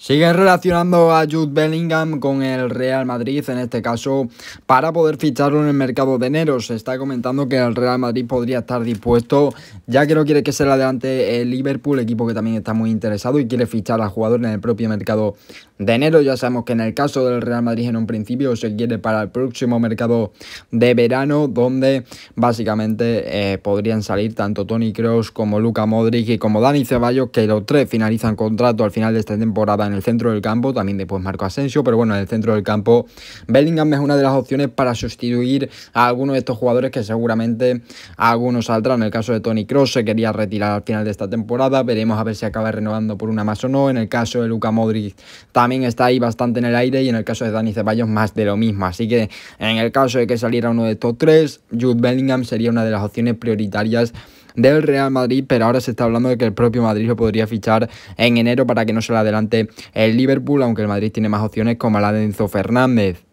Siguen relacionando a Jude Bellingham con el Real Madrid, en este caso para poder ficharlo en el mercado de enero. Se está comentando que el Real Madrid podría estar dispuesto, ya que no quiere que se le adelante el Liverpool, equipo que también está muy interesado y quiere fichar a jugadores en el propio mercado de enero. Ya sabemos que en el caso del Real Madrid en un principio se quiere para el próximo mercado de verano, donde básicamente eh, podrían salir tanto Tony Kroos como Luca Modric y como Dani Ceballos, que los tres finalizan contrato al final de esta temporada en el centro del campo, también después Marco Asensio, pero bueno, en el centro del campo Bellingham es una de las opciones para sustituir a algunos de estos jugadores que seguramente algunos saldrán. En el caso de Tony Cross se quería retirar al final de esta temporada, veremos a ver si acaba renovando por una más o no. En el caso de Luca Modric también está ahí bastante en el aire y en el caso de Dani Ceballos más de lo mismo. Así que en el caso de que saliera uno de estos tres, Jude Bellingham sería una de las opciones prioritarias del Real Madrid, pero ahora se está hablando de que el propio Madrid lo podría fichar en enero para que no se le adelante el Liverpool, aunque el Madrid tiene más opciones como la de Enzo Fernández.